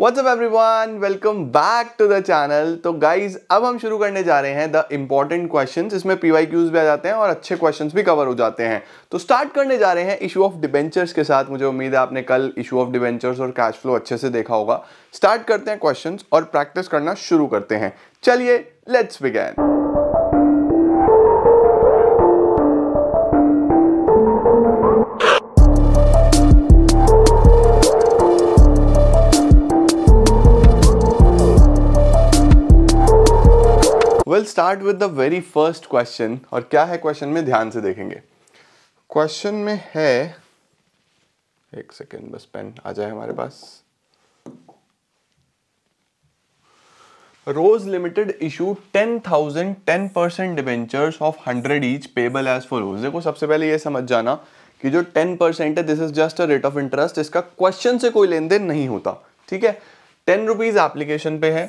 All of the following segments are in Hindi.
WhatsApp everyone welcome back to the channel तो गाइज अब हम शुरू करने जा रहे हैं द इम्पॉर्टेंट क्वेश्चंस इसमें पी वाई क्यूज भी आ जाते हैं और अच्छे क्वेश्चंस भी कवर हो जाते हैं तो स्टार्ट करने जा रहे हैं इशू ऑफ डिबेंचर्स के साथ मुझे उम्मीद है आपने कल इशू ऑफ डिबेंचर्स और कैश फ्लो अच्छे से देखा होगा स्टार्ट करते हैं क्वेश्चन और प्रैक्टिस करना शुरू करते हैं चलिए let's begin will start with the very first question और क्या है क्वेश्चन में ध्यान से देखेंगे क्वेश्चन में है एक सेकेंड बस पेन आ जाए हमारे पास Rose limited issue ten thousand ten percent debenture of hundred each payable as follows देखो सबसे पहले यह समझ जाना कि जो टेन परसेंट है this is just a rate of interest इसका क्वेश्चन से कोई लेन देन नहीं होता ठीक है टेन रुपीज एप्लीकेशन पे है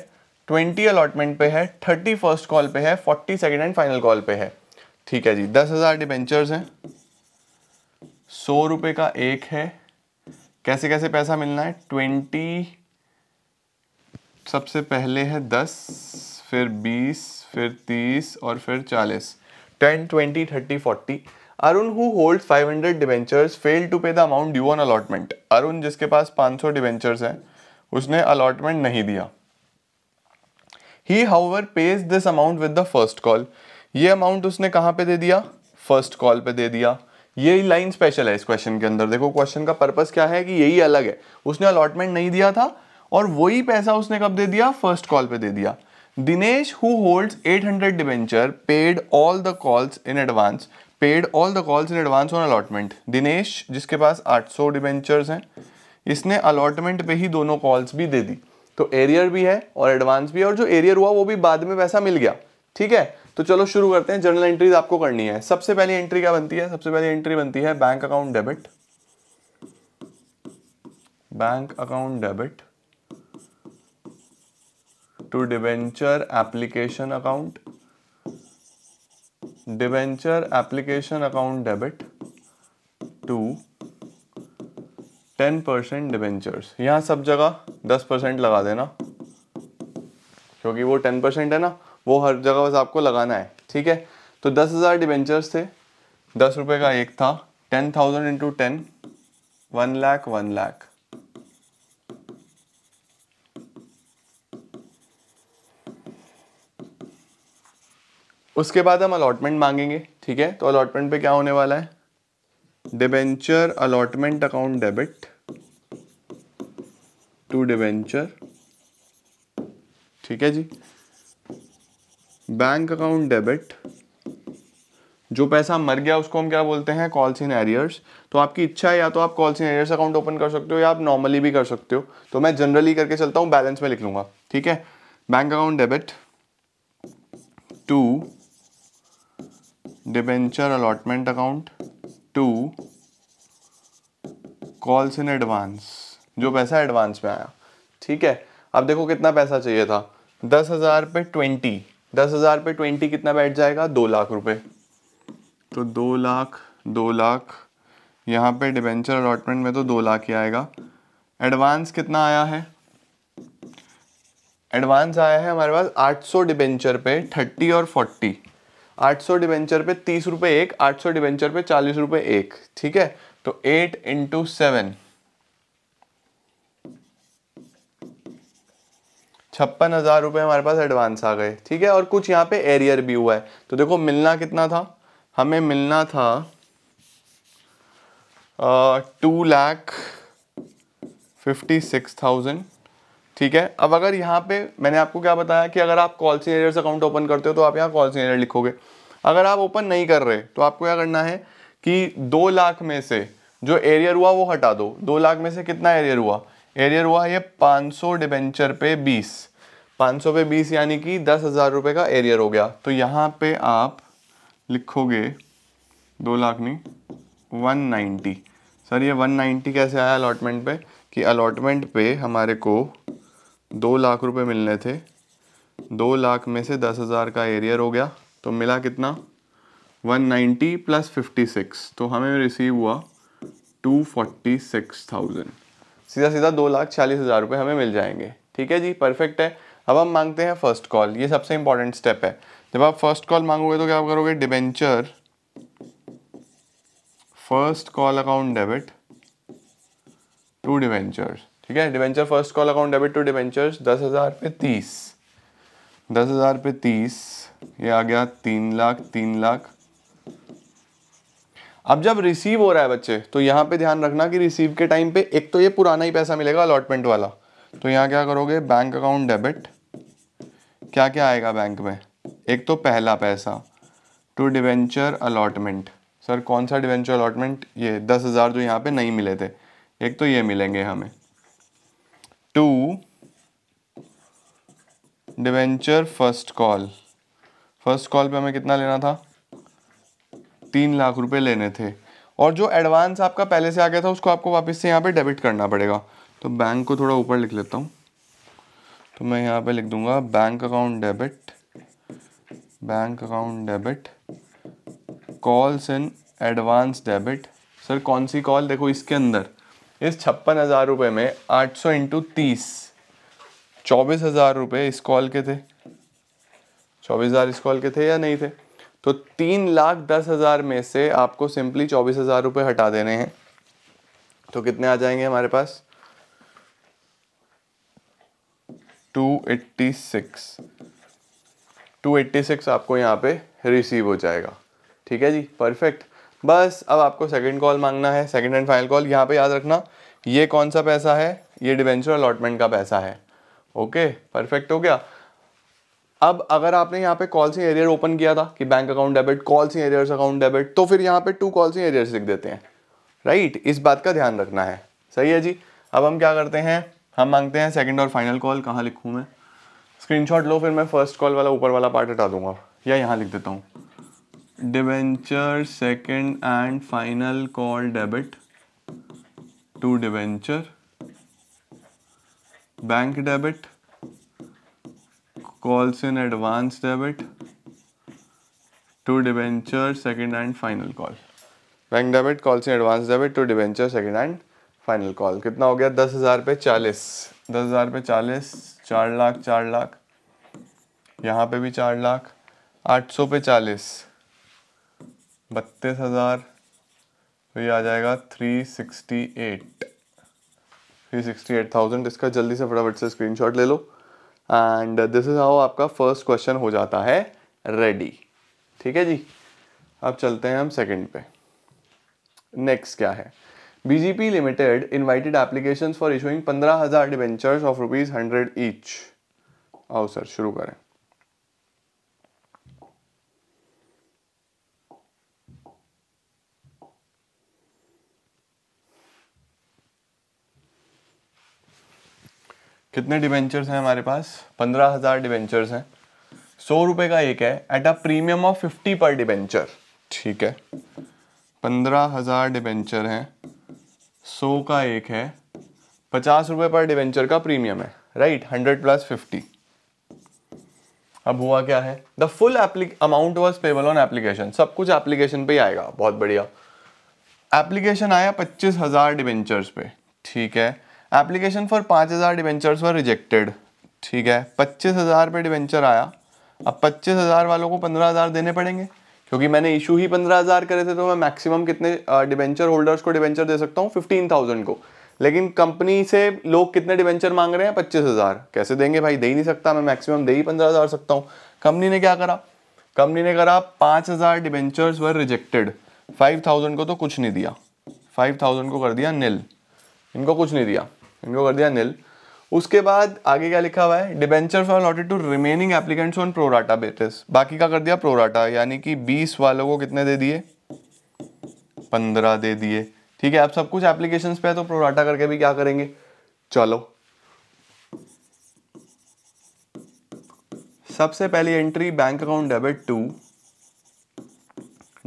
ट्वेंटी अलॉटमेंट पे है थर्टी फर्स्ट कॉल पे है forty second and final call पे है ठीक है जी दस हज़ार डिबेंचर्स हैं सौ रुपये का एक है कैसे कैसे पैसा मिलना है ट्वेंटी सबसे पहले है दस फिर बीस फिर तीस और फिर चालीस ten twenty thirty forty Arun who hold five hundred debentures fail to pay the amount due on allotment Arun जिसके पास सौ डिवेंचर्स हैं उसने अलॉटमेंट नहीं दिया ही however pays this amount with the first call ये अमाउंट उसने कहाँ पे दे दिया फर्स्ट कॉल पे दे दिया ये लाइन स्पेशल है इस क्वेश्चन के अंदर देखो क्वेश्चन का पर्पज क्या है कि यही अलग है उसने अलॉटमेंट नहीं दिया था और वही पैसा उसने कब दे दिया फर्स्ट कॉल पे दे दिया Dinesh who holds 800 hundred debenture paid all the calls in advance paid all the calls in advance on allotment Dinesh जिसके पास 800 सौ डिवेंचर्स हैं इसने अलॉटमेंट पे ही दोनों कॉल्स भी दे दी तो एरियर भी है और एडवांस भी है और जो एरियर हुआ वो भी बाद में वैसा मिल गया ठीक है तो चलो शुरू करते हैं जर्नल एंट्रीज आपको करनी है सबसे पहली एंट्री क्या बनती है सबसे पहली एंट्री बनती है bank account debit bank account debit to debenture application account debenture application account debit to ten percent debentures यहाँ सब जगह दस परसेंट लगा देना क्योंकि वो टेन परसेंट है ना वो हर जगह बस आपको लगाना है ठीक है तो दस हज़ार डिवेंचर्स थे दस रुपये का एक था ten thousand into ten one lakh one lakh उसके बाद हम अलॉटमेंट मांगेंगे ठीक है तो अलॉटमेंट पे क्या होने वाला है debenture allotment account debit to debenture ठीक है जी बैंक अकाउंट डेबिट जो पैसा मर गया उसको हम क्या बोलते हैं कॉल्स इन एरियर्स तो आपकी इच्छा है या तो आप calls in arrears account open कर सकते हो या आप नॉर्मली भी कर सकते हो तो मैं जनरली करके चलता हूं बैलेंस में लिख लूंगा ठीक है bank account debit to debenture allotment account to calls in advance जो पैसा एडवांस में आया ठीक है अब देखो कितना पैसा चाहिए था दस हज़ार पे ट्वेंटी दस हज़ार पे ट्वेंटी कितना बैठ जाएगा दो लाख रुपए तो दो लाख दो लाख यहाँ पे डिबेंचर अलॉटमेंट में तो दो लाख ही आएगा एडवांस कितना आया है एडवांस आया है हमारे पास 800 डिबेंचर पे 30 और फोर्टी आठ सौ डिवेंचर पे तीस रुपए एक आठ सौ डिवेंचर पे चालीस रुपए एक ठीक है तो एट इंटू सेवन छप्पन हज़ार रुपए हमारे पास एडवांस आ गए ठीक है और कुछ यहाँ पे एरियर भी हुआ है तो देखो मिलना कितना था हमें मिलना था two lakh fifty six thousand ठीक है अब अगर यहाँ पे मैंने आपको क्या बताया कि अगर आप कॉल एरियर अकाउंट ओपन करते हो तो आप यहाँ कॉल सीनियर लिखोगे अगर आप ओपन नहीं कर रहे तो आपको क्या करना है कि दो लाख में से जो एरियर हुआ वो हटा दो दो लाख में से कितना एरियर हुआ एरियर हुआ ये पाँच सौ डिबेंचर पे बीस पाँच सौ पे बीस यानी कि दस हज़ार रुपये का एरियर हो गया तो यहाँ पे आप लिखोगे दो लाख नहीं वन नाइन्टी सर ये वन नाइन्टी कैसे आया अलॉटमेंट पे कि अलॉटमेंट पे हमारे को दो लाख रुपए मिलने थे दो लाख में से दस हज़ार का एरियर हो गया तो मिला कितना 190 प्लस 56 तो हमें रिसीव हुआ 246,000 सीधा सीधा दो लाख चालीस हज़ार रुपये हमें मिल जाएंगे ठीक है जी परफेक्ट है अब हम मांगते हैं फर्स्ट कॉल ये सबसे इंपॉर्टेंट स्टेप है जब आप फर्स्ट कॉल मांगोगे तो क्या करोगे debenture first call account debit to debentures ठीक है debenture first call account debit to debentures दस हज़ार पे तीस दस हज़ार पे तीस ये आ गया तीन लाख तीन लाख अब जब रिसीव हो रहा है बच्चे तो यहां पे ध्यान रखना कि रिसीव के टाइम पे एक तो ये पुराना ही पैसा मिलेगा अलॉटमेंट वाला तो यहां क्या करोगे बैंक अकाउंट डेबिट क्या क्या आएगा बैंक में एक तो पहला पैसा टू डिवेंचर अलॉटमेंट सर कौन सा डिवेंचर अलॉटमेंट ये दस हज़ार जो यहाँ पे नहीं मिले थे एक तो ये मिलेंगे हमें to debenture first call first call पे हमें कितना लेना था तीन लाख रुपए लेने थे और जो एडवांस आपका पहले से आ गया था उसको आपको वापस से यहाँ पे डेबिट करना पड़ेगा तो बैंक को थोड़ा ऊपर लिख लेता हूँ तो मैं यहाँ पे लिख दूंगा bank account debit bank account debit calls in advance debit sir कौन सी कॉल देखो इसके अंदर इस छप्पन हज़ार रुपये में आठ सौ इंटू तीस चौबीस हज़ार रुपये इस कॉल के थे चौबीस हज़ार इस कॉल के थे या नहीं थे तो तीन लाख दस हज़ार में से आपको सिंपली चौबीस हज़ार रुपये हटा देने हैं तो कितने आ जाएंगे हमारे पास two eighty six two eighty six आपको यहाँ पे रिसीव हो जाएगा ठीक है जी परफेक्ट बस अब आपको सेकंड कॉल मांगना है सेकंड एंड फाइनल कॉल यहाँ पे याद रखना ये कौन सा पैसा है ये डिवेंचर अलॉटमेंट का पैसा है ओके परफेक्ट हो गया अब अगर आपने यहाँ पे कॉल इन एरियर ओपन किया था कि bank account debit calls arrears account debit तो फिर यहाँ पे टू कॉल इन एरियर्स लिख देते हैं राइट इस बात का ध्यान रखना है सही है जी अब हम क्या करते हैं हम मांगते हैं सेकेंड और फाइनल कॉल कहाँ लिखूँ मैं स्क्रीन लो फिर मैं फर्स्ट कॉल वाला ऊपर वाला पार्ट हटा दूंगा या यहाँ लिख देता हूँ debenture second and final call debit to debenture bank debit calls in advance debit to debenture second and final call bank debit calls in advance debit to debenture second and final call कितना हो गया दस हज़ार पे चालीस दस हज़ार पे चालीस चार लाख चार लाख यहाँ पे भी चार लाख आठ सौ पे चालीस बत्तीस हज़ार तो ये आ जाएगा three sixty eight three sixty eight thousand इसका जल्दी से फटाफट से शॉट ले लो एंड दिस इज़ हाउ आपका फर्स्ट क्वेश्चन हो जाता है रेडी ठीक है जी अब चलते हैं हम सेकेंड पे नेक्स्ट क्या है BGP limited invited application for issuing पंद्रह हज़ार debentures of rupees hundred each आओ सर शुरू करें कितने डिवेंचर्स हैं हमारे पास पंद्रह हज़ार डिवेंचर्स हैं सौ रुपए का एक है at a premium of fifty per debenture ठीक है पंद्रह हज़ार डिवेंचर हैं सौ का एक है पचास रुपए पर डिवेंचर का प्रीमियम है राइट हंड्रेड प्लस फिफ्टी अब हुआ क्या है the full amount was payable on application सब कुछ एप्लीकेशन पे ही आएगा बहुत बढ़िया एप्लीकेशन आया पच्चीस हज़ार डिवेंचर्स पे ठीक है एप्लीकेशन फॉर पाँच हज़ार डिवेंचर्स वर रिजेक्टेड ठीक है पच्चीस हज़ार पे डिवेंचर आया अब पच्चीस हज़ार वालों को पंद्रह हज़ार देने पड़ेंगे क्योंकि मैंने इशू ही पंद्रह हज़ार करे थे तो मैं मैक्सिमम कितने डिवेंचर होल्डर्स को डिवेंचर दे सकता हूँ फिफ्टीन थाउजेंड को लेकिन कंपनी से लोग कितने डिवेंचर मांग रहे हैं पच्चीस हज़ार कैसे देंगे भाई दे ही नहीं सकता मैं मैक्सिमम दे ही पंद्रह हज़ार सकता हूँ कंपनी ने क्या करा कंपनी ने करा पाँच हज़ार debentures were rejected five thousand को तो कुछ नहीं दिया फाइव थाउजेंड को कर दिया निल इनको कुछ नहीं दिया इनको कर दिया निल उसके बाद आगे क्या लिखा हुआ है debenture for allotted to remaining applicants on pro rata basis बाकी का कर दिया प्रोराटा यानी कि 20 वालों को कितने दे दिए 15 दे दिए ठीक है आप सब कुछ एप्लीकेशन पे है तो प्रोराटा करके भी क्या करेंगे चलो सबसे पहली entry bank account debit to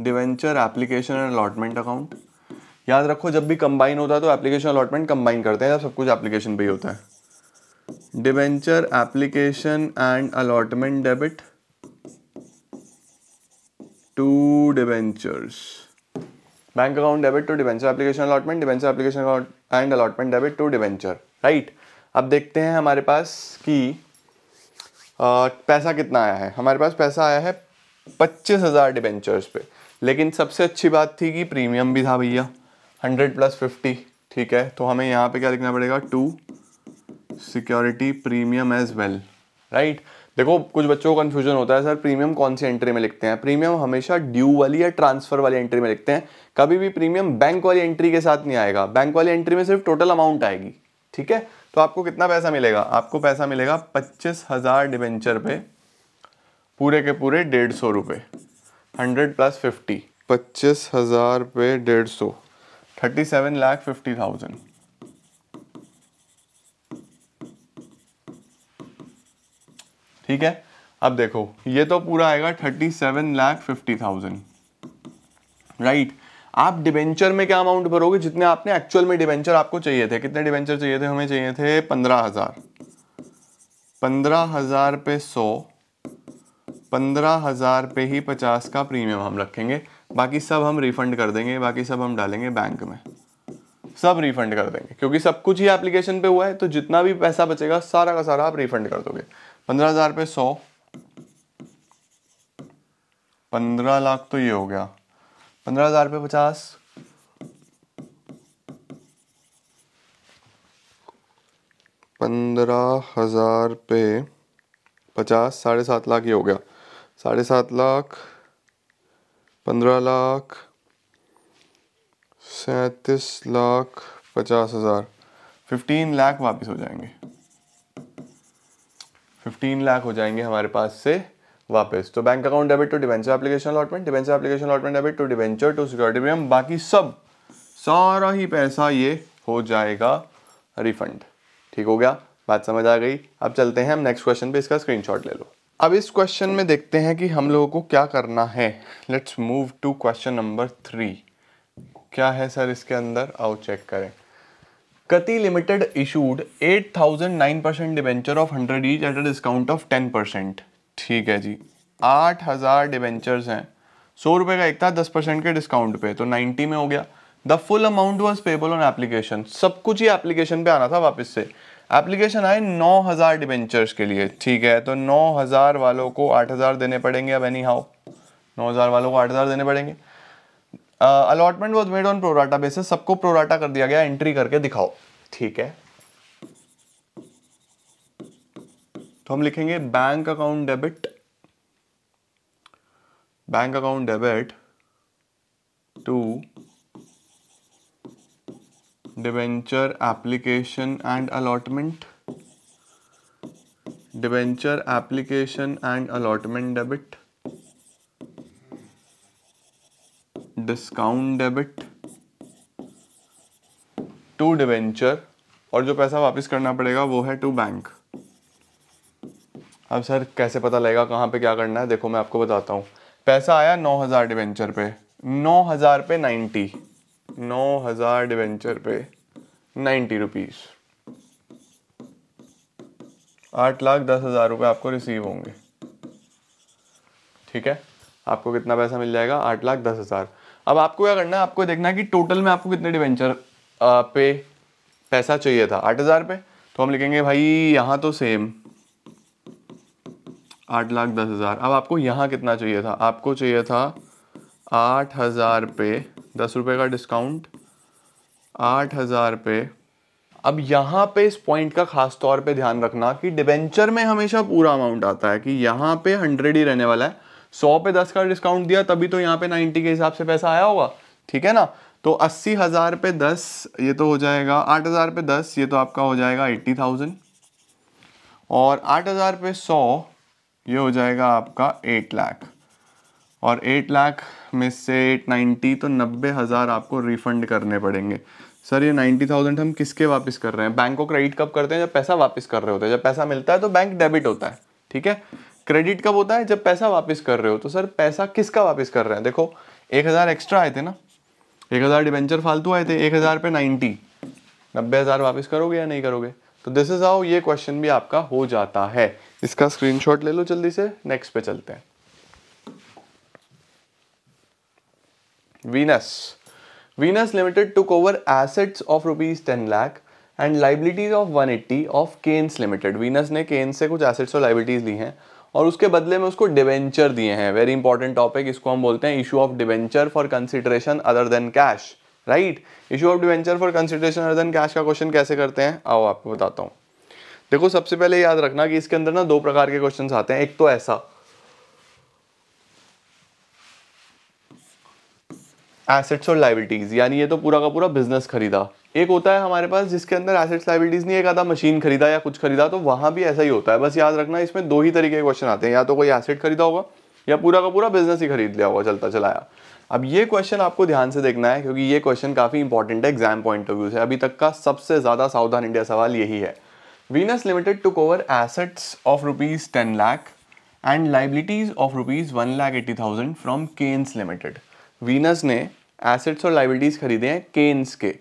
debenture application and allotment account याद रखो जब भी कंबाइन होता है तो एप्लीकेशन अलॉटमेंट कंबाइन करते हैं सब कुछ एप्लीकेशन पे ही होता है debenture application and allotment debit to debentures bank account debit to debenture application allotment debenture application account and allotment debit to debenture right अब देखते हैं हमारे पास कि पैसा कितना आया है हमारे पास पैसा आया है पच्चीस हज़ार डिवेंचर्स पे लेकिन सबसे अच्छी बात थी कि प्रीमियम भी था भैया हंड्रेड प्लस फिफ्टी ठीक है तो हमें यहाँ पे क्या लिखना पड़ेगा to security premium as well right देखो कुछ बच्चों को कन्फ्यूजन होता है सर प्रीमियम कौन सी एंट्री में लिखते हैं प्रीमियम हमेशा ड्यू वाली या ट्रांसफर वाली एंट्री में लिखते हैं कभी भी प्रीमियम बैंक वाली एंट्री के साथ नहीं आएगा बैंक वाली एंट्री में सिर्फ टोटल अमाउंट आएगी ठीक है तो आपको कितना पैसा मिलेगा आपको पैसा मिलेगा पच्चीस हजार डिवेंचर पे पूरे के पूरे डेढ़ सौ रुपये हंड्रेड प्लस फिफ्टी पच्चीस हजार पे डेढ़ सौ thirty seven lakh fifty thousand ठीक है अब देखो ये तो पूरा आएगा thirty seven lakh fifty thousand right आप डिवेंचर में क्या अमाउंट भरोगे जितने आपने एक्चुअल में डिवेंचर आपको चाहिए थे कितने डिवेंचर चाहिए थे हमें चाहिए थे पंद्रह हजार पंद्रह हजार पे सौ पंद्रह हजार पे ही पचास का प्रीमियम हम रखेंगे बाकी सब हम रिफंड कर देंगे बाकी सब हम डालेंगे बैंक में सब रिफंड कर देंगे क्योंकि सब कुछ ही एप्लीकेशन पे हुआ है तो जितना भी पैसा बचेगा सारा का सारा आप रिफंड कर दोगे पंद्रह हजार पे सौ पंद्रह लाख तो ये हो गया पंद्रह हजार पे पचास पंद्रह हजार पे पचास साढ़े सात लाख ये हो गया साढ़े सात लाख पंद्रह लाख सैंतीस लाख पचास हज़ार फिफ्टीन लाख वापस हो जाएंगे फिफ्टीन लाख हो जाएंगे हमारे पास से वापस तो bank account debit to debenture application allotment debenture application allotment debit to debenture to security premium बाकी सब सारा ही पैसा ये हो जाएगा रिफंड ठीक हो गया बात समझ आ गई अब चलते हैं हम नेक्स्ट क्वेश्चन पे इसका स्क्रीनशॉट ले लो अब इस क्वेश्चन में देखते हैं कि हम लोगों को क्या करना है let's move to question number three क्या है सर इसके अंदर आओ चेक करें कति limited issued nine percent debenture of hundred each at a discount of ten percent ठीक है जी आठ हजार डिवेंचर्स हैं सौ रुपये का एक था दस परसेंट के डिस्काउंट पे तो नाइनटी में हो गया the full amount was payable on application सब कुछ ही एप्लीकेशन पे आना था वापस से एप्लीकेशन आए 9000 डिबेंचर्स के लिए ठीक है तो 9000 वालों को 8000 देने पड़ेंगे अब एनी हाउ 9000 वालों को 8000 देने पड़ेंगे allotment was made on pro rata basis सबको प्रोराटा कर दिया गया एंट्री करके दिखाओ ठीक है तो हम लिखेंगे bank account debit bank account debit to debenture application and allotment debenture application and allotment debit discount debit to debenture और जो पैसा वापस करना पड़ेगा वो है टू बैंक अब सर कैसे पता लगेगा कहाँ पे क्या करना है देखो मैं आपको बताता हूँ पैसा आया नौ हज़ार डिवेंचर पे नौ हज़ार पे नाइन्टी नौ हज़ार डिवेंचर पे नाइन्टी रुपीज़ आठ लाख दस हज़ार रुपये आपको रिसीव होंगे ठीक है आपको कितना पैसा मिल जाएगा आठ लाख दस हज़ार अब आपको क्या करना है आपको देखना है कि टोटल में आपको कितने डिवेंचर पे पैसा चाहिए था आठ हज़ार पे तो हम लिखेंगे भाई यहाँ तो सेम आठ लाख दस हज़ार अब आपको यहाँ कितना चाहिए था आपको चाहिए था आठ हज़ार पे दस रुपये का डिस्काउंट आठ हज़ार पे अब यहाँ पे इस पॉइंट का खास तौर पे ध्यान रखना कि डिबेंचर में हमेशा पूरा अमाउंट आता है कि यहाँ पे हंड्रेड ही रहने वाला है सौ पे दस का डिस्काउंट दिया तभी तो यहाँ पे नाइन्टी के हिसाब से पैसा आया होगा ठीक है ना तो अस्सी हज़ार पे दस ये तो हो जाएगा आठ हज़ार पे दस ये तो आपका हो जाएगा एट्टी थाउजेंड और आठ हज़ार पे सौ ये हो जाएगा आपका एट लाख और एट लाख में से एट नाइन्टी तो नब्बे हज़ार आपको रिफ़ंड करने पड़ेंगे सर ये नाइन्टी थाउजेंड हम किसके वापस कर रहे हैं बैंक को क्रेडिट कब करते हैं जब पैसा वापस कर रहे होते हैं जब पैसा मिलता है तो बैंक डेबिट होता है ठीक है क्रेडिट कब होता है जब पैसा वापस कर रहे हो तो सर पैसा किसका वापस कर रहे हैं देखो एक हज़ार एक्स्ट्रा आए थे ना एक हज़ार डिवेंचर फालतू आए थे एक हज़ार पे नाइन्टी नब्बे हज़ार वापस करोगे या नहीं करोगे तो दिस इज़ आओ ये क्वेश्चन भी आपका हो जाता है इसका स्क्रीनशॉट ले लो जल्दी से नेक्स्ट पे चलते हैं Venus. Venus Limited took over assets of rupees 10 lakh and liabilities of 180 of Keynes limited Venus ने केन्स से कुछ एसेट्स और लाइबिलिटीज ली हैं और उसके बदले में उसको डिवेंचर दिए हैं वेरी इंपॉर्टेंट टॉपिक इसको हम बोलते हैं issue of debenture for consideration other than cash right issue of debenture for consideration other than cash का क्वेश्चन कैसे करते हैं आओ आपको बताता हूँ देखो सबसे पहले याद रखना कि इसके अंदर ना दो प्रकार के क्वेश्चन आते हैं एक तो ऐसा एसेट्स और लाइबिलिटीज़ यानी ये तो पूरा का पूरा बिजनेस खरीदा एक होता है हमारे पास जिसके अंदर एसेट्स लाइबिलिटीज़ नहीं एक आधा मशीन खरीदा या कुछ खरीदा तो वहाँ भी ऐसा ही होता है बस याद रखना इसमें दो ही तरीके के क्वेश्चन आते हैं या तो कोई एसेट खरीदा होगा या पूरा का पूरा बिजनेस ही खरीद लिया होगा चलता चलाया अब ये क्वेश्चन आपको ध्यान से देखना है क्योंकि ये क्वेश्चन काफ़ी इंपॉर्टेंट है एग्जाम पॉइंट ऑफ व्यू से अभी तक का सबसे ज़्यादा सावधान इंडिया सवाल यही है Venus limited took over assets of rupees ten lakh and liabilities of rupees one lakh eighty thousand from Keynes limited Venus ने एसेट्स और लाइबिलिटीज़ खरीदे हैं केन्स के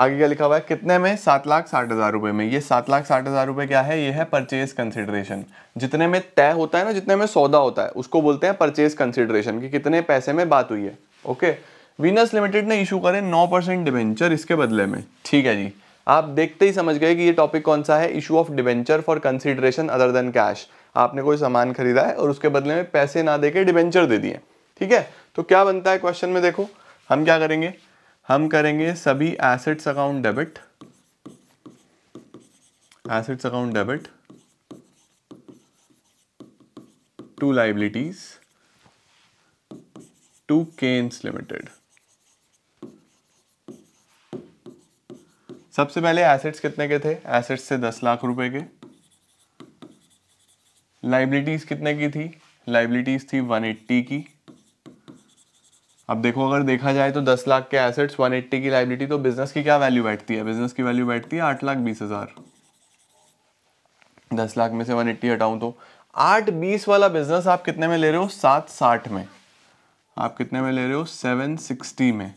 आगे क्या लिखा हुआ है कितने में सात लाख साठ हज़ार रुपये में ये सात लाख साठ हज़ार रुपये क्या है ये है परचेज कंसिडरेशन जितने में तय होता है ना जितने में सौदा होता है उसको बोलते हैं परचेज कंसिडरेशन कि कितने पैसे में बात हुई है ओके वीनस लिमिटेड ने इशू करें नौ परसेंट डिवेंचर इसके बदले में ठीक है जी आप देखते ही समझ गए कि ये टॉपिक कौन सा है issue of debenture for consideration other than cash आपने कोई सामान खरीदा है और उसके बदले में पैसे ना दे डिवेंचर दे दिए ठीक है तो क्या बनता है क्वेश्चन में देखो हम क्या करेंगे हम करेंगे सभी assets account debit assets account debit to liabilities to Keynes limited सबसे पहले एसेट्स कितने के थे एसेट्स से दस लाख रुपए के लाइबिलिटीज कितने की थी लाइबिलिटीज थी 180 की अब देखो अगर देखा जाए तो दस लाख के एसेट्स वन एट्टी की लाइबिलिटी तो बिजनेस की क्या वैल्यू बैठती है बिजनेस की वैल्यू बैठती है आठ लाख बीस हज़ार दस लाख में से वन एट्टी हटाऊं तो आठ बीस वाला बिजनेस आप कितने में ले रहे हो सात साठ में आप कितने में ले रहे हो सेवन सिक्सटी में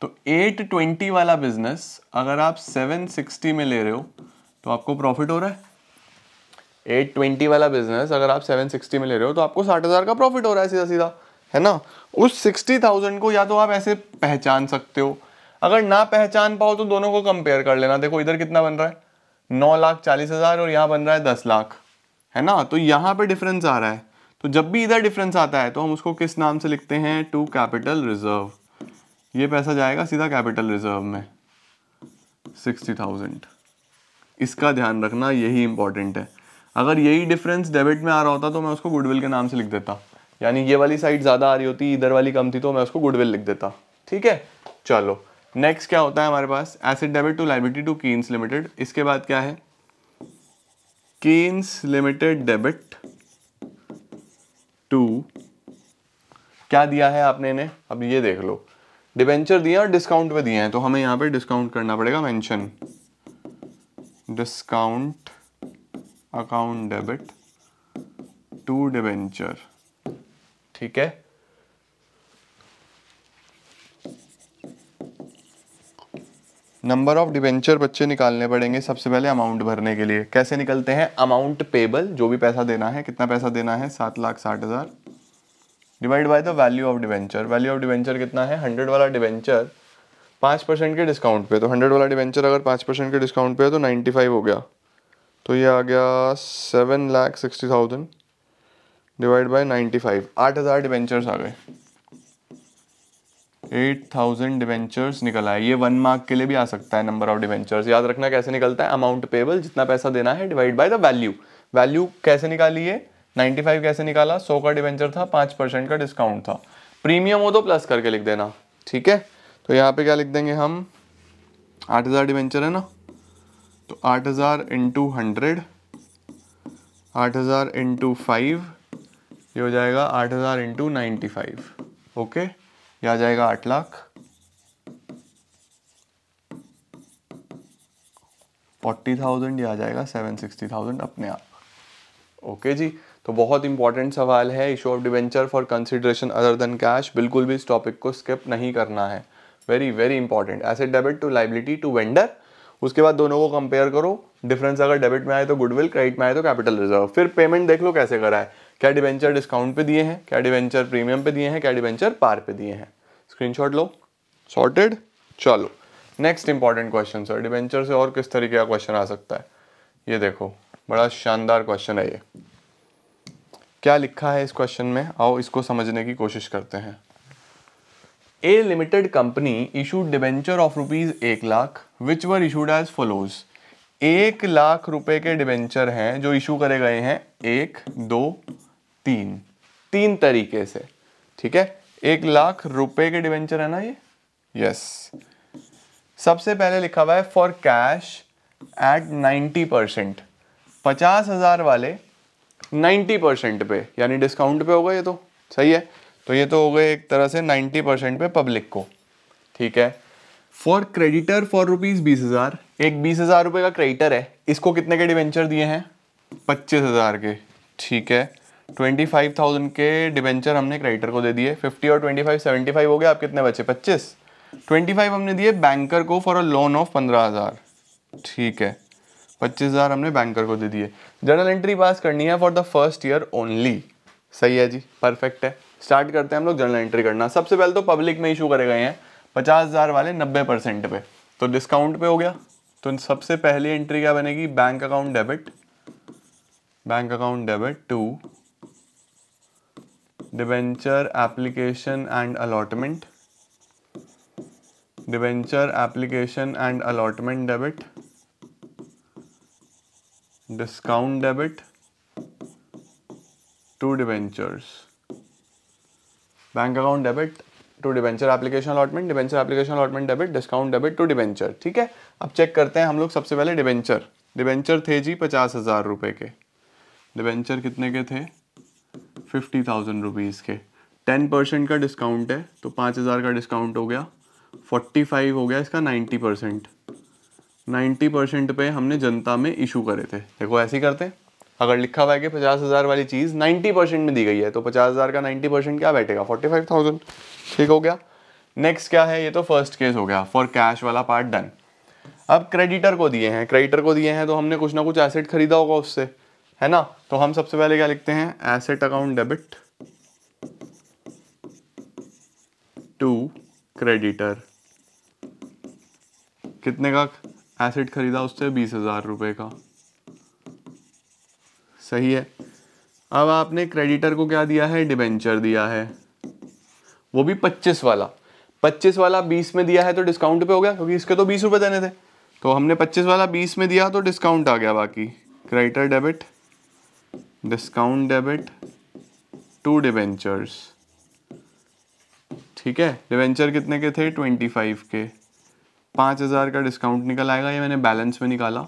तो एट ट्वेंटी वाला बिजनेस अगर आप सेवन सिक्सटी में ले रहे हो तो आपको प्रॉफिट हो रहा है एट ट्वेंटी वाला बिजनेस अगर आप सेवन सिक्सटी में ले रहे हो तो आपको साठ हज़ार का प्रॉफिट हो रहा है सीधा सीधा है ना उस सिक्सटी थाउजेंड को या तो आप ऐसे पहचान सकते हो अगर ना पहचान पाओ तो दोनों को कंपेयर कर लेना देखो इधर कितना बन रहा है नौ लाख चालीस हज़ार और यहाँ बन रहा है दस लाख है ना तो यहाँ पे डिफरेंस आ रहा है तो जब भी इधर डिफरेंस आता है तो हम उसको किस नाम से लिखते हैं टू कैपिटल रिजर्व ये पैसा जाएगा सीधा कैपिटल रिजर्व में सिक्सटी थाउजेंड इसका ध्यान रखना यही इंपॉर्टेंट है अगर यही डिफरेंस डेबिट में आ रहा होता तो मैं उसको गुडविल के नाम से लिख देता यानी ये वाली साइड ज़्यादा आ रही होती इधर वाली कम थी तो मैं उसको गुडविल लिख देता ठीक है चलो नेक्स्ट क्या होता है हमारे पास assets debit to liability to Keynes limited इसके बाद क्या है कीन्स लिमिटेड डेबिट टू क्या दिया है आपने इन्हें अब ये देख लो डिबेंचर दिए और डिस्काउंट पे दिए हैं तो हमें यहां पे डिस्काउंट करना पड़ेगा mention discount account debit to debenture ठीक है नंबर ऑफ डिवेंचर बच्चे निकालने पड़ेंगे सबसे पहले अमाउंट भरने के लिए कैसे निकलते हैं अमाउंट पेबल जो भी पैसा देना है कितना पैसा देना है सात लाख साठ हज़ार divide by the value of debenture value of debenture कितना है हंड्रेड वाला डिवेंचर पाँच परसेंट के डिस्काउंट पे तो हंड्रेड वाला डिवेंचर अगर पाँच परसेंट के डिस्काउंट पे है तो नाइन्टी फाइव हो गया तो ये आ गया seven lakh sixty thousand divide by 95 8000 debentures आ गए 8000 डिबेंचर्स निकल आए ये वन मार्क के लिए भी आ सकता है नंबर ऑफ डिबेंचर्स याद रखना कैसे निकलता है अमाउंट पेबल जितना पैसा देना है divide by the value value कैसे निकाली है 95 कैसे निकाला 100 का डिवेंचर था 5 परसेंट का डिस्काउंट था प्रीमियम हो तो प्लस करके लिख देना ठीक है तो यहाँ पे क्या लिख देंगे हम 8000 डिवेंचर है ना तो 8000 हज़ार इंटू हंड्रेड आठ हज़ार इंटू फाइव ये हो जाएगा आठ हज़ार इंटू नाइन्टी फाइव ओके ये आ जाएगा आठ लाख फोर्टी थाउजेंड ये आ जाएगा सेवन सिक्सटी थाउजेंड अपने आप ओके okay जी तो बहुत इंपॉर्टेंट सवाल है issue of debenture for consideration other than cash बिल्कुल भी इस टॉपिक को स्किप नहीं करना है very very important asset debit to liability to vendor उसके बाद दोनों को कंपेयर करो डिफरेंस अगर डेबिट में आए तो गुडविल क्रेडिट में आए तो कैपिटल रिजर्व फिर पेमेंट देख लो कैसे करा है क्या डिवेंचर डिस्काउंट पे दिए हैं क्या डिवेंचर प्रीमियम पे दिए हैं क्या डिवेंचर पार पे दिए हैं स्क्रीनशॉट लो सॉर्टेड चलो next important question sir debenture से और किस तरीके का क्वेश्चन आ सकता है ये देखो बड़ा शानदार क्वेश्चन है ये क्या लिखा है इस क्वेश्चन में आओ इसको समझने की कोशिश करते हैं a limited company issued debenture of rupees एक lakh which were issued as follows एक लाख रुपए के डिवेंचर हैं जो इशू करे गए हैं एक दो तीन तीन तरीके से ठीक है एक लाख रुपए के डिवेंचर है ना ये यस सबसे पहले लिखा हुआ है for cash at ninety percent पचास हजार वाले नाइन्टी परसेंट पे यानी डिस्काउंट पे होगा ये तो सही है तो ये तो हो गए एक तरह से नाइन्टी परसेंट पे पब्लिक को ठीक है फॉर क्रेडिटर फॉर रुपीज बीस हजार एक बीस हजार रुपये का क्रेडिटर है इसको कितने के डिवेंचर दिए हैं पच्चीस हजार के ठीक है ट्वेंटी फाइव थाउजेंड के डिबेंचर हमने एक राइटर को दे दिए फिफ्टी और ट्वेंटी फाइव सेवेंटी फाइव हो गया आप कितने बचे पच्चीस ट्वेंटी फाइव हमने दिए बैंकर को फॉर अ लोन ऑफ पंद्रह हज़ार ठीक है पच्चीस हज़ार हमने बैंकर को दे दिए जनरल एंट्री पास करनी है for the first year only सही है जी परफेक्ट है स्टार्ट करते हैं हम लोग जनरल एंट्री करना सबसे पहले तो पब्लिक में इशू करे गए हैं पचास हज़ार वाले नब्बे परसेंट पे तो डिस्काउंट पे हो गया तो सबसे पहली एंट्री क्या बनेगी bank account debit bank account debit to debenture application and allotment debenture application and allotment debit discount debit to debentures bank account debit to debenture application allotment debenture application allotment debit discount debit to debenture ठीक है अब चेक करते हैं हम लोग सबसे पहले डिवेंचर डिवेंचर थे जी पचास हजार रुपए के डिवेंचर कितने के थे फिफ्टी थाउजेंड रुपीज़ के टेन परसेंट का डिस्काउंट है तो पाँच हज़ार का डिस्काउंट हो गया फोर्टी फाइव हो गया इसका नाइन्टी परसेंट नाइन्टी परसेंट पे हमने जनता में इशू करे थे देखो ऐसे ही करते हैं अगर लिखा हुआ है कि पचास हज़ार वाली चीज़ नाइन्टी परसेंट में दी गई है तो पचास हज़ार का नाइन्टी परसेंट क्या बैठेगा फोर्टी फाइव थाउजेंड ठीक हो गया नेक्स्ट क्या है ये तो फर्स्ट केस हो गया फॉर कैश वाला पार्ट डन अब क्रेडिटर को दिए हैं क्रेडिटर को दिए हैं तो हमने कुछ ना कुछ एसेट खरीदा होगा उससे है ना तो हम सबसे पहले क्या लिखते हैं asset account debit to creditor कितने का एसेट खरीदा उससे बीस हजार रुपए का सही है अब आपने क्रेडिटर को क्या दिया है डिबेंचर दिया है वो भी पच्चीस वाला पच्चीस वाला बीस में दिया है तो डिस्काउंट पे हो गया क्योंकि इसके तो बीस रुपए देने थे तो हमने पच्चीस वाला बीस में दिया तो डिस्काउंट आ गया बाकी creditor debit discount debit to debentures ठीक है डिवेंचर कितने के थे ट्वेंटी फाइव के पाँच हज़ार का डिस्काउंट निकल आएगा ये मैंने बैलेंस में निकाला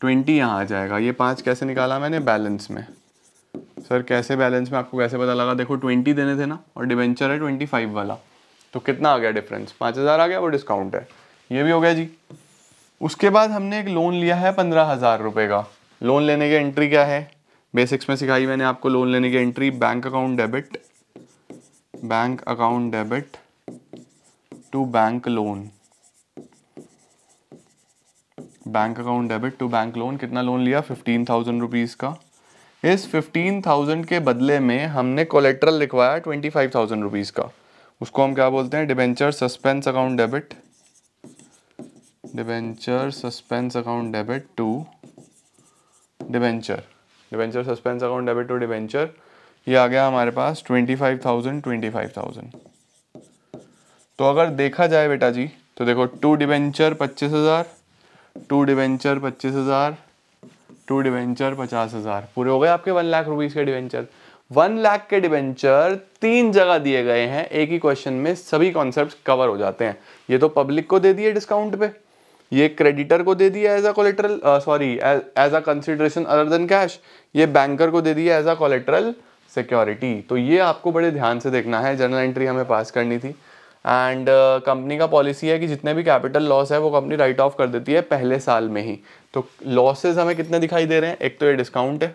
ट्वेंटी यहाँ आ जाएगा ये पाँच कैसे निकाला मैंने बैलेंस में सर कैसे बैलेंस में आपको कैसे पता लगा देखो ट्वेंटी देने थे ना और डिवेंचर है ट्वेंटी फाइव वाला तो कितना आ गया डिफरेंस पाँच हज़ार आ गया वो डिस्काउंट है ये भी हो गया जी उसके बाद हमने एक लोन लिया है पंद्रह हज़ार रुपये का लोन लेने की एंट्री क्या है बेसिक्स में सिखाई मैंने आपको लोन लेने की entry bank account debit bank account debit to bank loan bank account debit to bank loan कितना लोन लिया फिफ्टीन थाउजेंड रुपीज़ का इस फिफ्टीन थाउजेंड के बदले में हमने कोलेट्रल लिखवाया ट्वेंटी फाइव थाउजेंड रुपीज़ का उसको हम क्या बोलते हैं debenture suspense account debit debenture suspense account debit to debenture debenture suspense account debit to debenture ये आ गया हमारे पास twenty five thousand twenty five thousand तो अगर देखा जाए बेटा जी तो देखो टू डिवेंचर पच्चीस हज़ार टू डिवेंचर पच्चीस हज़ार टू डिवेंचर पचास हज़ार पूरे हो गए आपके वन लाख रुपीज़ के डिवेंचर वन लाख के डिवेंचर तीन जगह दिए गए हैं एक ही क्वेश्चन में सभी कॉन्सेप्ट कवर हो जाते हैं ये तो पब्लिक को दे दिए डिस्काउंट पे ये क्रेडिटर को दे दिया as a collateral sorry as a consideration other than cash ये बैंकर को दे दिया एज अ कोलेट्रल सिक्योरिटी तो ये आपको बड़े ध्यान से देखना है जर्नल एंट्री हमें पास करनी थी एंड कंपनी uh, का पॉलिसी है कि जितने भी कैपिटल लॉस है वो कंपनी राइट ऑफ कर देती है पहले साल में ही तो लॉसेज हमें कितने दिखाई दे रहे हैं एक तो ये डिस्काउंट है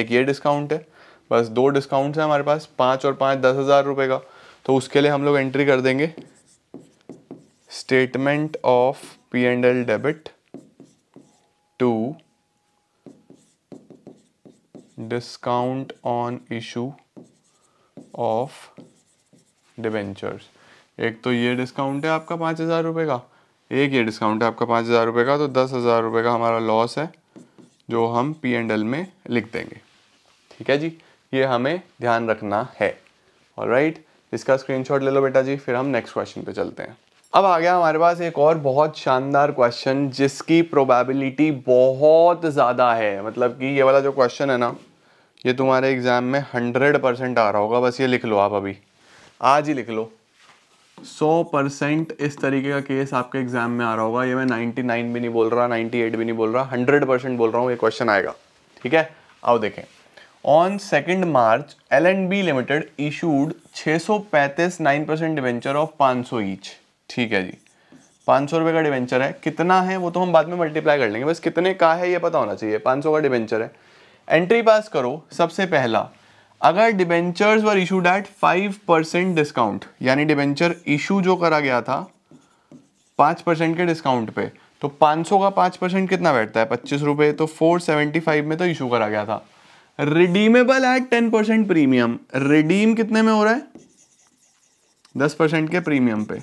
एक ये डिस्काउंट है बस दो डिस्काउंट्स हैं हमारे पास पाँच और पाँच दस हज़ार रुपये का तो उसके लिए हम लोग एंट्री कर देंगे statement of L debit to discount on issue of debentures एक तो ये डिस्काउंट है आपका पाँच हज़ार रुपये का एक ये डिस्काउंट है आपका पाँच हज़ार रुपये का तो दस हज़ार रुपये का हमारा लॉस है जो हम पी एंड एल में लिख देंगे ठीक है जी ये हमें ध्यान रखना है और राइट right, इसका स्क्रीनशॉट ले लो बेटा जी फिर हम नेक्स्ट क्वेश्चन पे चलते हैं अब आ गया हमारे पास एक और बहुत शानदार क्वेश्चन जिसकी प्रोबेबिलिटी बहुत ज़्यादा है मतलब कि ये वाला जो क्वेश्चन है ना ये तुम्हारे एग्ज़ाम में हंड्रेड परसेंट आ रहा होगा बस ये लिख लो आप अभी आज ही लिख लो सौ परसेंट इस तरीके का केस आपके एग्ज़ाम में आ रहा होगा ये मैं नाइन्टी नाइन भी नहीं बोल रहा नाइन्टी एट भी नहीं बोल रहा हंड्रेड परसेंट बोल रहा हूँ ये क्वेश्चन आएगा ठीक है आओ देखें on second March L and B limited issued छः सौ पैंतीस नाइन परसेंट डिवेंचर ऑफ पाँच सौ ईच ठीक है जी पाँच सौ रुपये का डिवेंचर है कितना है वो तो हम बाद में मल्टीप्लाई कर लेंगे बस कितने का है ये पता होना चाहिए पाँच सौ का डिवेंचर है एंट्री पास करो सबसे पहला अगर debenture were issued at five percent discount यानी डिवेंचर इशू जो करा गया था पांच परसेंट के डिस्काउंट पे तो पाँच सौ का पांच परसेंट कितना बैठता है पच्चीस रुपये तो फोर सेवेंटी फाइव में तो इशू करा गया था redeemable at ten percent premium redeem कितने में हो रहा है दस परसेंट के प्रीमियम पे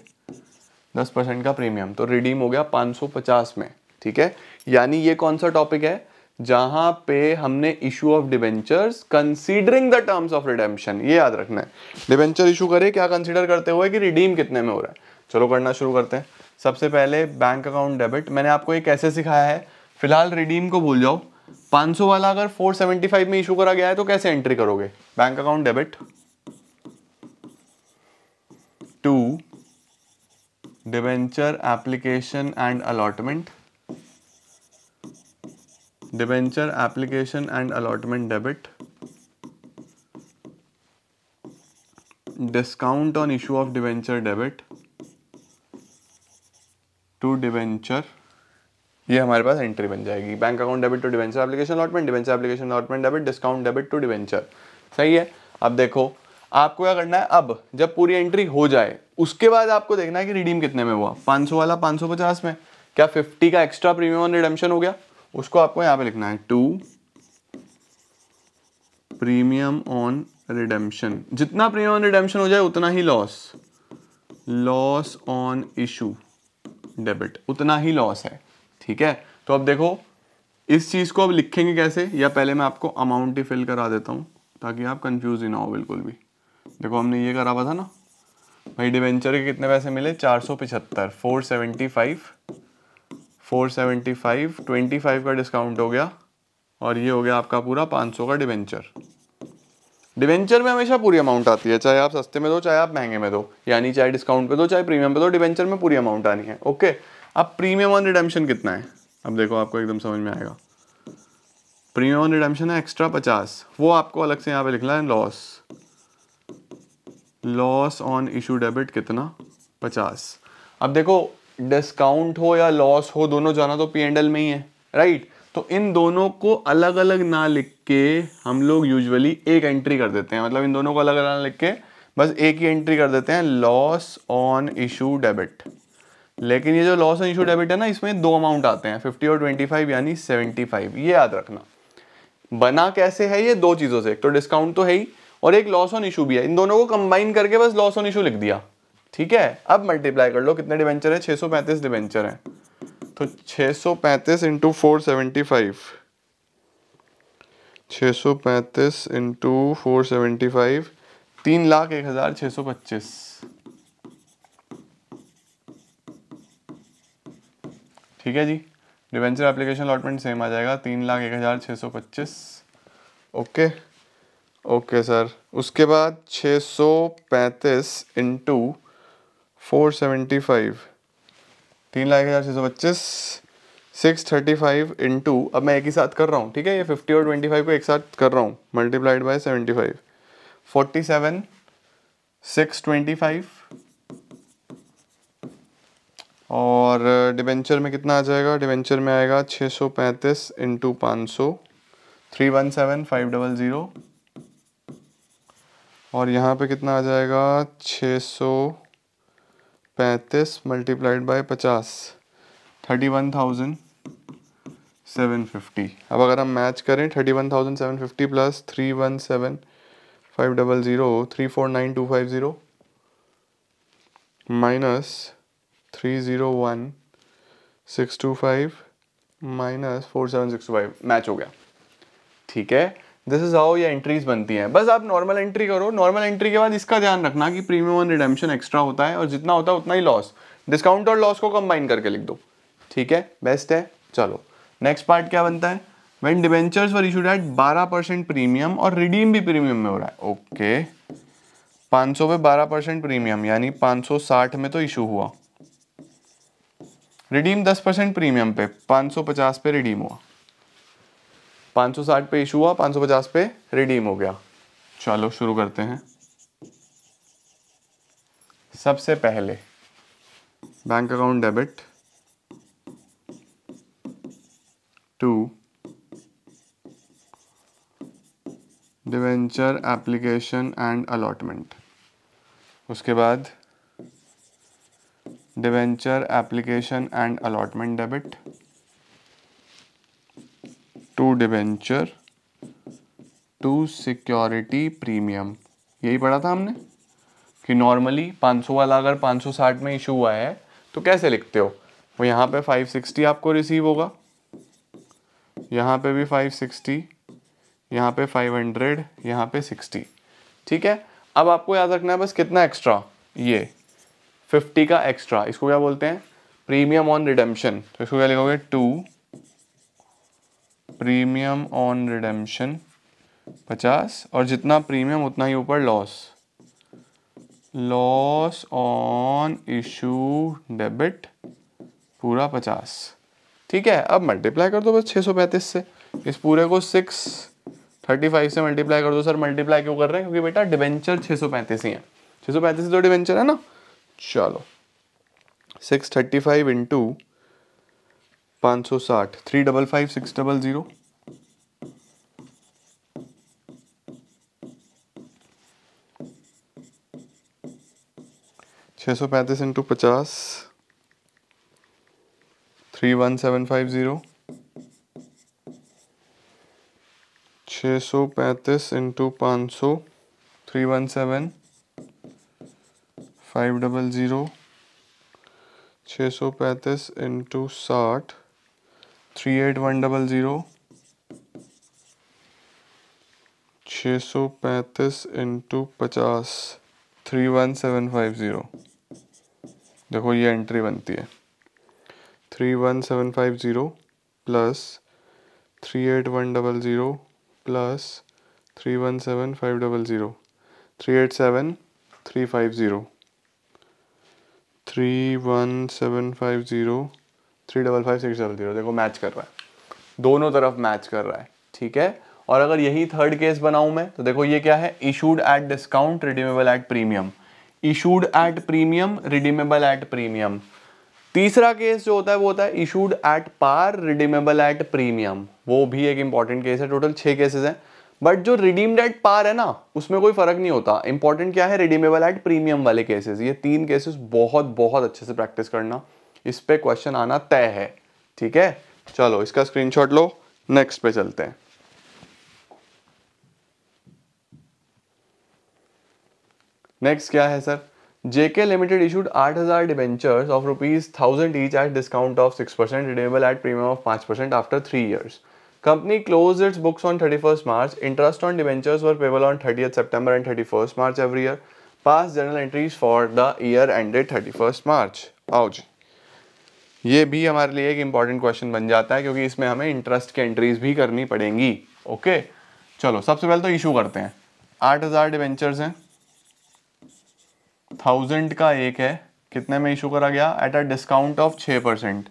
दस परसेंट का प्रीमियम तो रिडीम हो गया पाँच सौ पचास में ठीक है यानी ये कौन सा टॉपिक है जहां पे हमने issue of debentures considering the terms of redemption ये याद रखना है डिवेंचर इशू करे क्या कंसीडर करते हुए कि रिडीम कितने में हो रहा है चलो करना शुरू करते हैं सबसे पहले बैंक अकाउंट डेबिट मैंने आपको ये कैसे सिखाया है फिलहाल रिडीम को भूल जाओ 500 वाला अगर 475 में इशू करा गया है तो कैसे एंट्री करोगे bank account debit to debenture application and allotment debenture application and allotment debit discount on issue of debenture debit to debenture ये हमारे पास एंट्री बन जाएगी bank account debit to debenture application allotment debenture application allotment debit discount debit to debenture सही है अब देखो आपको क्या करना है अब जब पूरी एंट्री हो जाए उसके बाद आपको देखना है कि रिडीम कितने में हुआ 500 वाला 550 में क्या 50 का एक्स्ट्रा प्रीमियम ऑन रिडम्शन हो गया उसको आपको यहां पे लिखना है टू प्रीमियम ऑन रिडम्शन जितना प्रीमियम ऑन रिडम्शन हो जाए उतना ही loss loss on issue debit उतना ही लॉस है ठीक है तो अब देखो इस चीज़ को अब लिखेंगे कैसे या पहले मैं आपको अमाउंट ही फिल करा देता हूं ताकि आप कंफ्यूज ही ना हो बिल्कुल भी देखो हमने ये करा हुआ था ना भाई डिवेंचर के कितने पैसे मिले चार सौ पिछहत्तर four seventy five four seventy five twenty five का डिस्काउंट हो गया और ये हो गया आपका पूरा पाँच सौ का डिवेंचर डिवेंचर में हमेशा पूरी अमाउंट आती है चाहे आप सस्ते में दो चाहे आप महंगे में दो यानी चाहे डिस्काउंट पे दो चाहे प्रीमियम पे दो डिवेंचर में पूरी अमाउंट आनी है ओके अब प्रीमियम ऑन रिडेम्पशन कितना है अब देखो आपको एकदम समझ में आएगा प्रीमियम ऑन रिडेम्पशन है एक्स्ट्रा पचास वो आपको अलग से यहाँ पे लिखना है loss loss on issue debit कितना पचास अब देखो डिस्काउंट हो या लॉस हो दोनों जाना तो पी एंड एल में ही है राइट तो इन दोनों को अलग अलग ना लिख के हम लोग यूजुअली एक एंट्री कर देते हैं मतलब इन दोनों को अलग अलग ना लिख के बस एक ही एंट्री कर देते हैं लॉस ऑन इशू डेबिट लेकिन ये जो लॉस ऑन इशू डेबिट है ना इसमें दो अमाउंट आते हैं फिफ्टी और ट्वेंटी फाइव यानी सेवेंटी फाइव ये याद रखना बना कैसे है ये दो चीज़ों से एक तो डिस्काउंट तो है ही और एक लॉस ऑन इशू भी है इन दोनों को कंबाइन करके बस लॉस ऑन इशू लिख दिया ठीक है अब मल्टीप्लाई कर लो कितने डिवेंचर है 635 डिवेंचर है तो 635 सौ पैंतीस इंटू फोर सेवेंटी फाइव छः सौ पैंतीस इंटू फोर सेवेंटी फाइव तीन लाख एक हज़ार छः सौ पच्चीस ठीक है जी डिवेंचर एप्लीकेशन अलॉटमेंट सेम आ जाएगा तीन लाख एक हज़ार छः सौ पच्चीस ओके okay. ओके सर उसके बाद छः सौ पैंतीस इंटू फोर सेवेंटी फाइव तीन लाख हज़ार छः सौ पच्चीस सिक्स थर्टी फाइव इंटू अब मैं एक ही साथ कर रहा हूँ ठीक है ये फिफ्टी और ट्वेंटी फाइव को एक साथ कर रहा हूँ multiplied by seventy five forty seven six twenty five और डिवेंचर uh, में कितना आ जाएगा डिवेंचर में आएगा छः सौ पैंतीस इंटू पाँच सौ three one seven five double zero और यहाँ पे कितना आ जाएगा छः सौ पैंतीस मल्टीप्लाइड बाई पचास thirty one thousand seven fifty अब अगर हम मैच करें thirty one thousand seven fifty plus three one seven five double zero three four nine two five zero minus three zero one six two five minus four seven six two five match हो गया ठीक है दिस इज हाउ ये एंट्रीज बनती हैं बस आप नॉर्मल एंट्री करो नॉर्मल एंट्री के बाद इसका ध्यान रखना कि प्रीमियम ऑन रिडेम्पशन एक्स्ट्रा होता है और जितना होता है उतना ही लॉस डिस्काउंट और लॉस को कंबाइन करके लिख दो ठीक है बेस्ट है चलो नेक्स्ट पार्ट क्या बनता है when debentures were issued at बारह परसेंट प्रीमियम और रिडीम भी प्रीमियम में हो रहा है ओके पाँच सौ पे बारह परसेंट प्रीमियम यानी पाँच सौ साठ में तो इशू हुआ रिडीम दस परसेंट प्रीमियम पे पाँच सौ पचास पे रिडीम हुआ 560 पे इशू हुआ 550 पे रिडीम हो गया चलो शुरू करते हैं सबसे पहले bank account debit to debenture application and allotment उसके बाद debenture application and allotment debit to debenture to security premium यही पढ़ा था हमने कि नॉर्मली 500 वाला अगर 560 में इशू हुआ है तो कैसे लिखते हो वो यहाँ पे 560 आपको रिसीव होगा यहाँ पे भी 560 यहाँ पे 500 यहाँ पे 60 ठीक है अब आपको याद रखना है बस कितना एक्स्ट्रा ये 50 का एक्स्ट्रा इसको क्या बोलते हैं प्रीमियम ऑन रिडेम्पशन तो इसको क्या लिखोगे टू प्रीमियम ऑन रिडेम्पशन पचास और जितना प्रीमियम उतना ही ऊपर loss loss on issue debit पूरा पचास ठीक है अब मल्टीप्लाई कर दो बस छः सौ पैंतीस से इस पूरे को सिक्स थर्टी फाइव से मल्टीप्लाई कर दो सर मल्टीप्लाई क्यों कर रहे हैं क्योंकि बेटा डिवेंचर छः सौ पैंतीस ही है छः सौ पैंतीस तो डिवेंचर है ना चलो सिक्स थर्टी फाइव इंटू पाँच सौ साठ three double five six double zero छः सौ पैंतीस इंटू पचास three one seven five zero छः सौ पैंतीस इंटू पाँच सौ three one seven five double zero छः सौ पैंतीस इंटू साठ three eight one double zero छः सौ पैंतीस इंटू पचास three one seven five zero देखो ये एंट्री बनती है three one seven five zero plus three eight one double zero plus three one seven five double zero three eight seven three five zero three one seven five zero three double five six double zero देखो मैच कर रहा है दोनों तरफ मैच कर रहा है ठीक है और अगर यही थर्ड केस बनाऊं मैं तो देखो ये क्या है issued at discount redeemable at premium issued at premium redeemable at premium तीसरा केस जो होता है वो होता है issued at par redeemable at premium वो भी एक इंपॉर्टेंट केस है टोटल छः केसेस हैं बट जो रिडीम्ड एट पार है ना उसमें कोई फर्क नहीं होता इंपॉर्टेंट क्या है रिडीमेबल एट प्रीमियम वाले केसेस ये तीन केसेस बहुत बहुत अच्छे से प्रैक्टिस करना इस पे क्वेश्चन आना तय है ठीक है चलो इसका स्क्रीनशॉट लो नेक्स्ट पे चलते हैं नेक्स्ट क्या है सर जेके लिमिटेड इशूड 8000 हजार debentures of rupees thousand each at discount of six percent redeemable at premium of पांच percent after three years company close its books on thirty first March interest on debentures were payable on thirty September and thirty March every year pass journal entries for the year ended thirty March आओ जी ये भी हमारे लिए एक इम्पॉर्टेंट क्वेश्चन बन जाता है क्योंकि इसमें हमें इंटरेस्ट की एंट्रीज भी करनी पड़ेंगी ओके चलो सबसे पहले तो इशू करते हैं आठ हज़ार डिवेंचर्स हैं थाउजेंड का एक है कितने में इशू करा गया एट अ डिस्काउंट ऑफ छः परसेंट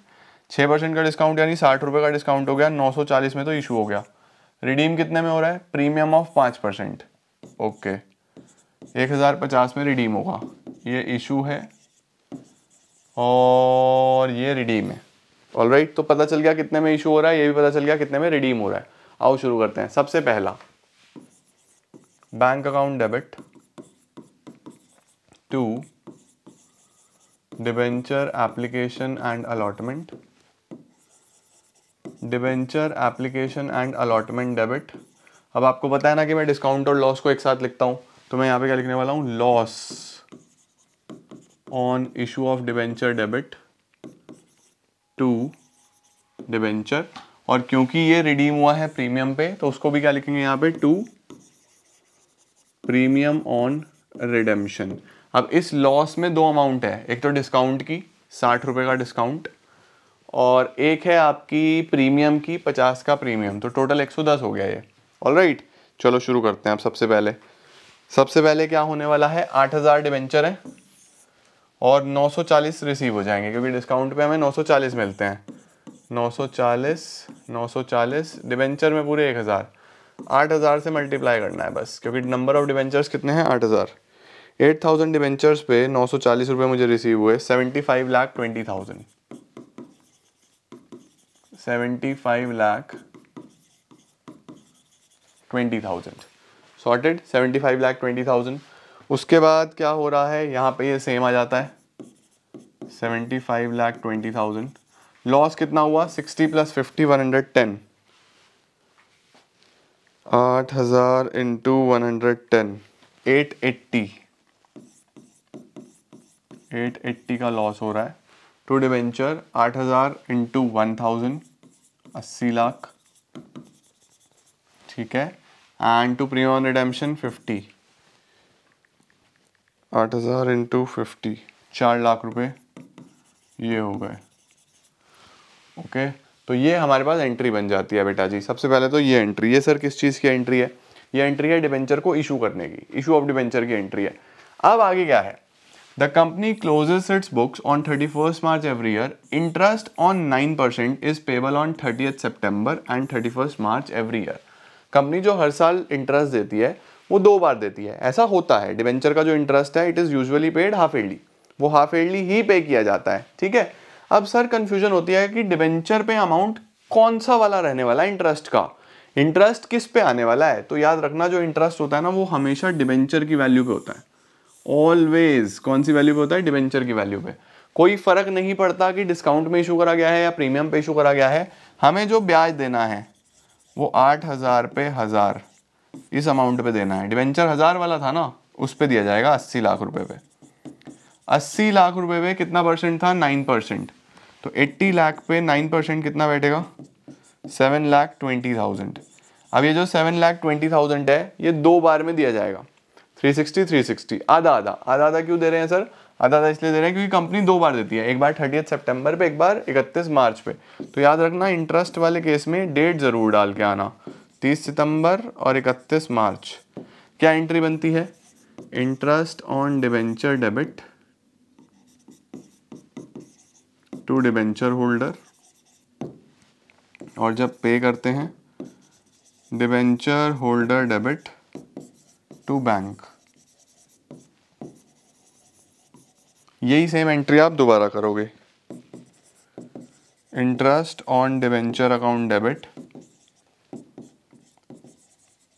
छः परसेंट का डिस्काउंट यानी साठ रुपये का डिस्काउंट हो गया नौ सौ चालीस में तो इशू हो गया रिडीम कितने में हो रहा है प्रीमियम ऑफ पाँच परसेंट ओके एक हज़ार पचास में रिडीम होगा ये इशू है और ये रिडीम है ऑल राइट right, तो पता चल गया कितने में इशू हो रहा है ये भी पता चल गया कितने में रिडीम हो रहा है आओ शुरू करते हैं सबसे पहला bank account debit to debenture application and allotment debenture application and allotment debit अब आपको पता है ना कि मैं डिस्काउंट और लॉस को एक साथ लिखता हूं तो मैं यहां पे क्या लिखने वाला हूं loss on issue of debenture debit to debenture और क्योंकि ये रिडीम हुआ है प्रीमियम पे तो उसको भी क्या लिखेंगे यहां पे टू प्रीमियम ऑन रिडेम्पशन अब इस लॉस में दो अमाउंट है एक तो डिस्काउंट की साठ रुपए का डिस्काउंट और एक है आपकी प्रीमियम की पचास का प्रीमियम तो टोटल एक सौ दस हो गया ये ऑल राइट right, चलो शुरू करते हैं आप सबसे पहले सबसे पहले क्या होने वाला है आठ हज़ार डिवेंचर है और 940 रिसीव हो जाएंगे क्योंकि डिस्काउंट पे हमें 940 मिलते हैं 940 940 डिवेंचर में पूरे 1000 8000 से मल्टीप्लाई करना है बस क्योंकि नंबर ऑफ डिवेंचर्स कितने हैं 8000 8000 डिवेंचर्स पे नौ सौ मुझे रिसीव हुए 75 lakh twenty thousand seventy five lakh twenty thousand sorted seventy five lakh twenty thousand उसके बाद क्या हो रहा है यहाँ पे ये सेम आ जाता है seventy five lakh twenty thousand loss कितना हुआ sixty plus fifty one hundred ten आठ हजार into one hundred ten eight eighty eight eighty का लॉस हो रहा है टू डिवेंचर आठ हजार इंटू वन थाउजेंड अस्सी लाख ठीक है and to premium redemption fifty आठ हज़ार इंटू फिफ्टी चार लाख रुपए ये हो गए ओके तो ये हमारे पास एंट्री बन जाती है बेटा जी सबसे पहले तो ये एंट्री है सर किस चीज़ की एंट्री है ये एंट्री है डिबेंचर को इशू करने की इशू ऑफ डिबेंचर की एंट्री है अब आगे क्या है the company closes its books on thirty first March every year interest on nine percent is payable on thirty September and thirty first March every year company जो हर साल इंटरेस्ट देती है वो दो बार देती है ऐसा होता है डिवेंचर का जो इंटरेस्ट है it is usually paid half yearly वो हाफ एडली ही पे किया जाता है ठीक है अब सर कन्फ्यूजन होती है कि डिवेंचर पे अमाउंट कौन सा वाला रहने वाला है इंटरेस्ट का इंटरेस्ट किस पे आने वाला है तो याद रखना जो इंटरेस्ट होता है ना वो हमेशा डिवेंचर की वैल्यू पे होता है ऑलवेज कौन सी वैल्यू पे होता है डिवेंचर की वैल्यू पे कोई फर्क नहीं पड़ता कि डिस्काउंट में इशू करा गया है या प्रीमियम पे इशू करा गया है हमें जो ब्याज देना है वो आठ हज़ार पे हज़ार इस अमाउंट पे देना है डिवेंचर हज़ार वाला था ना उस पर दिया जाएगा अस्सी लाख रुपए पे अस्सी लाख रुपए पे कितना परसेंट था नाइन परसेंट तो एट्टी लाख पे नाइन परसेंट कितना बैठेगा सेवन लाख ट्वेंटी थाउजेंड अब ये जो सेवन लाख ट्वेंटी थाउजेंड है ये दो बार में दिया जाएगा थ्री सिक्सटी थ्री सिक्सटी आधा आधा आधा आधा क्यों दे रहे हैं सर आधा आधा इसलिए दे रहे हैं क्योंकि कंपनी दो बार देती है एक बार थर्टी सितंबर पे एक बार इकतीस मार्च पे तो याद रखना इंटरेस्ट वाले केस में डेट ज़रूर डाल के आना 30 सितंबर और 31 मार्च क्या एंट्री बनती है interest on debenture debit to debenture holder और जब पे करते हैं debenture holder debit to bank यही सेम एंट्री आप दोबारा करोगे interest on debenture account debit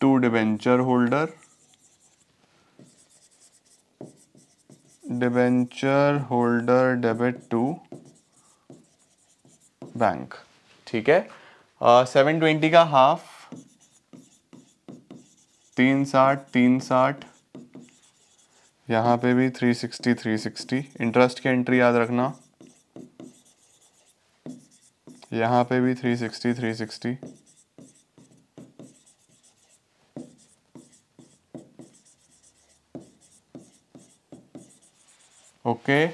to debenture holder debenture holder debit to bank ठीक है सेवन ट्वेंटी का हाफ तीन साठ तीन साठ यहाँ पे भी three sixty three sixty interest की एंट्री याद रखना यहाँ पे भी three sixty three sixty okay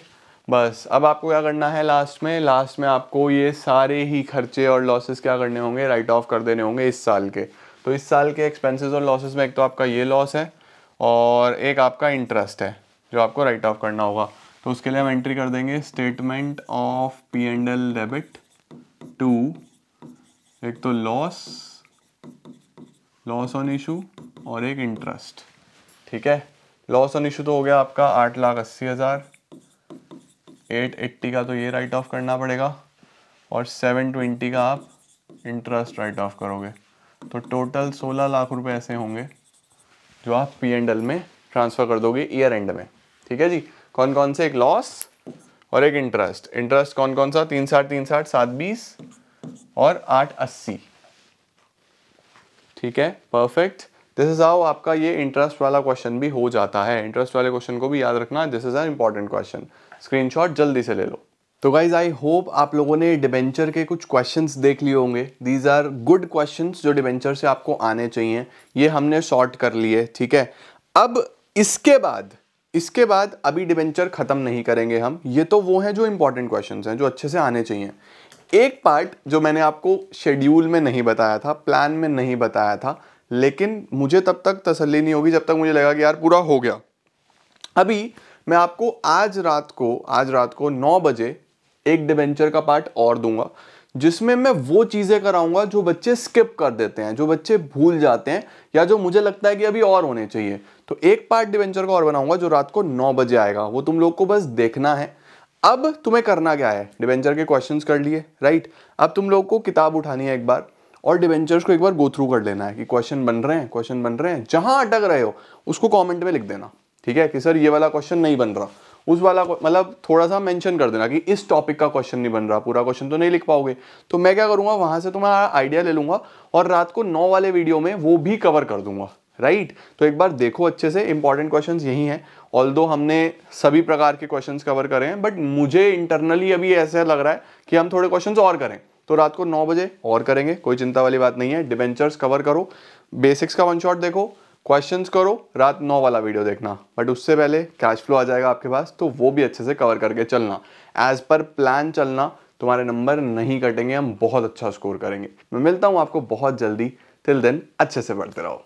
बस अब आपको क्या करना है लास्ट में लास्ट में आपको ये सारे ही खर्चे और लॉसेस क्या करने होंगे राइट ऑफ कर देने होंगे इस साल के तो इस साल के एक्सपेंसेस और लॉसेस में एक तो आपका ये लॉस है और एक आपका इंटरेस्ट है जो आपको राइट ऑफ करना होगा तो उसके लिए हम एंट्री कर देंगे statement of P and L debit to एक तो लॉस लॉस ऑन इशू और एक इंटरेस्ट ठीक है लॉस ऑन इशू तो हो गया आपका आठ लाख अस्सी हज़ार 880 का तो ये राइट ऑफ करना पड़ेगा और 720 का आप इंटरेस्ट राइट ऑफ करोगे तो टोटल 16 लाख रुपए ऐसे होंगे जो आप पी एंड एल में ट्रांसफ़र कर दोगे ईयर एंड में ठीक है जी कौन कौन से एक लॉस और एक इंटरेस्ट इंटरेस्ट कौन कौन सा तीन साठ तीन साठ सात बीस और आठ अस्सी ठीक है परफेक्ट दिस इज हाउ आपका ये इंटरेस्ट वाला क्वेश्चन भी हो जाता है इंटरेस्ट वाले क्वेश्चन को भी याद रखना this is a important question screenshot जल्दी से ले लो तो गाइज आई होप आप लोगों ने डिबेंचर के कुछ क्वेश्चंस देख लिए होंगे दीज आर गुड क्वेश्चंस जो डिबेंचर से आपको आने चाहिए ये हमने शॉर्ट कर लिए ठीक है अब इसके बाद इसके बाद अभी डिबेंचर ख़त्म नहीं करेंगे हम ये तो वो हैं जो इंपॉर्टेंट क्वेश्चन हैं जो अच्छे से आने चाहिए एक पार्ट जो मैंने आपको शेड्यूल में नहीं बताया था प्लान में नहीं बताया था लेकिन मुझे तब तक तसल्ली नहीं होगी जब तक मुझे लगा कि यार पूरा हो गया अभी मैं आपको आज रात को आज रात को नौ बजे एक डिवेंचर का पार्ट और दूंगा जिसमें मैं वो चीज़ें कराऊंगा जो बच्चे स्किप कर देते हैं जो बच्चे भूल जाते हैं या जो मुझे लगता है कि अभी और होने चाहिए तो एक पार्ट डिवेंचर का और बनाऊंगा जो रात को नौ बजे आएगा वो तुम लोग को बस देखना है अब तुम्हें करना क्या है डिवेंचर के क्वेश्चन कर लिए राइट अब तुम लोग को किताब उठानी है एक बार और डिवेंचर्स को एक बार गो थ्रू कर लेना है कि क्वेश्चन बन रहे हैं क्वेश्चन बन रहे हैं जहां अटक रहे हो उसको कॉमेंट में लिख देना ठीक है कि सर ये वाला क्वेश्चन नहीं बन रहा उस वाला मतलब थोड़ा सा मेंशन कर देना कि इस टॉपिक का क्वेश्चन नहीं बन रहा पूरा क्वेश्चन तो नहीं लिख पाओगे तो मैं क्या करूंगा वहां से तुम्हारा आइडिया ले लूंगा और रात को नौ वाले वीडियो में वो भी कवर कर दूंगा राइट right? तो एक बार देखो अच्छे से इंपॉर्टेंट क्वेश्चन यही हैं ऑल हमने सभी प्रकार के क्वेश्चन कवर करे हैं बट मुझे इंटरनली अभी ऐसा लग रहा है कि हम थोड़े क्वेश्चन और करें तो रात को नौ बजे और करेंगे कोई चिंता वाली बात नहीं है डिवेंचर्स कवर करो बेसिक्स का वन शॉट देखो क्वेश्चंस करो रात नौ वाला वीडियो देखना बट उससे पहले कैश फ्लो आ जाएगा आपके पास तो वो भी अच्छे से कवर करके चलना एज पर प्लान चलना तुम्हारे नंबर नहीं कटेंगे हम बहुत अच्छा स्कोर करेंगे मैं मिलता हूँ आपको बहुत जल्दी टिल देन अच्छे से बढ़ते रहो